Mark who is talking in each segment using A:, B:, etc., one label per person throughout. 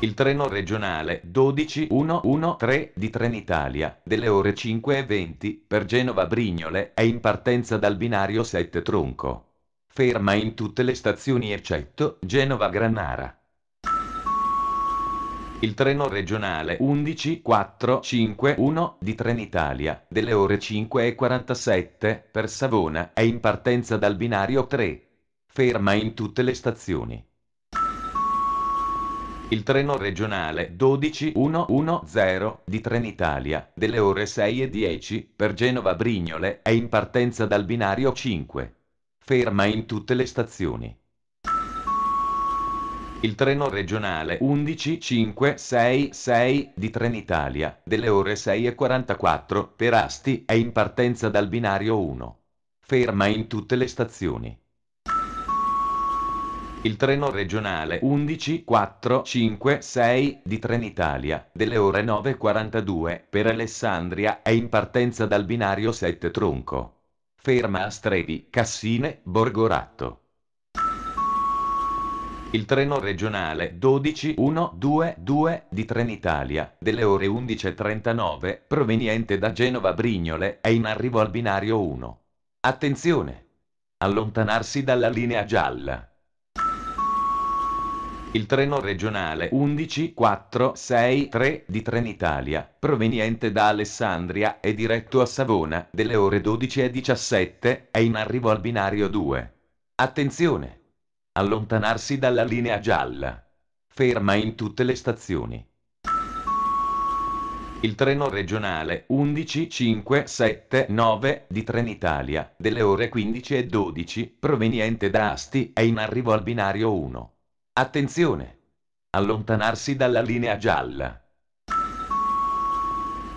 A: Il treno regionale 12113 di Trenitalia, delle ore 5.20, per Genova Brignole, è in partenza dal binario 7 Tronco. Ferma in tutte le stazioni eccetto Genova Granara. Il treno regionale 11451 di Trenitalia, delle ore 5.47, per Savona, è in partenza dal binario 3. Ferma in tutte le stazioni. Il treno regionale 12110 di Trenitalia, delle ore 6.10, per Genova Brignole, è in partenza dal binario 5. Ferma in tutte le stazioni. Il treno regionale 11566 di Trenitalia, delle ore 6.44, per Asti, è in partenza dal binario 1. Ferma in tutte le stazioni il treno regionale 11456 di Trenitalia, delle ore 9.42, per Alessandria, è in partenza dal binario 7 tronco. Ferma a Strevi, Cassine, Borgoratto. Il treno regionale 12122 di Trenitalia, delle ore 11.39, proveniente da Genova Brignole, è in arrivo al binario 1. Attenzione! Allontanarsi dalla linea gialla il treno regionale 11463 di Trenitalia, proveniente da Alessandria e diretto a Savona, delle ore 12 e 17, è in arrivo al binario 2. Attenzione! Allontanarsi dalla linea gialla. Ferma in tutte le stazioni. Il treno regionale 11579 di Trenitalia, delle ore 15 e 12, proveniente da Asti, è in arrivo al binario 1. Attenzione! Allontanarsi dalla linea gialla.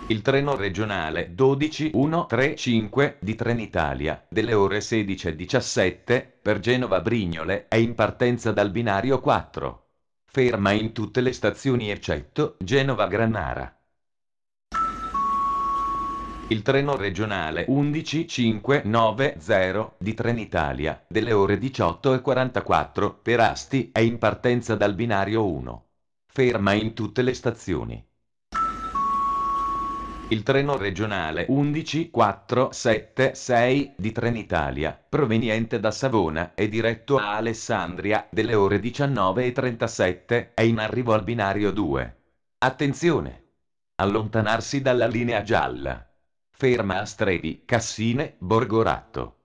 A: Il treno regionale 12135 di Trenitalia, delle ore 16.17, per Genova Brignole, è in partenza dal binario 4. Ferma in tutte le stazioni eccetto Genova Granara il treno regionale 11590 di Trenitalia, delle ore 18.44 per Asti, è in partenza dal binario 1. Ferma in tutte le stazioni. Il treno regionale 11476 di Trenitalia, proveniente da Savona è diretto a Alessandria, delle ore 19.37, è in arrivo al binario 2. Attenzione! Allontanarsi dalla linea gialla. Ferma a Stredi, Cassine, Borgoratto.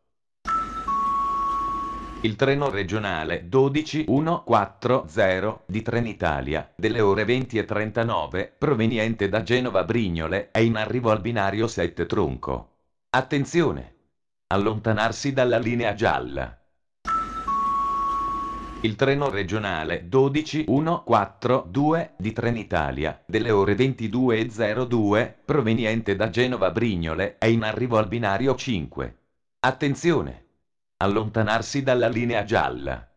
A: Il treno regionale 12140 di Trenitalia, delle ore 20 e 39, proveniente da Genova Brignole, è in arrivo al binario 7 Tronco. Attenzione! Allontanarsi dalla linea gialla il treno regionale 12142 di Trenitalia, delle ore 22.02, proveniente da Genova Brignole, è in arrivo al binario 5. Attenzione! Allontanarsi dalla linea gialla.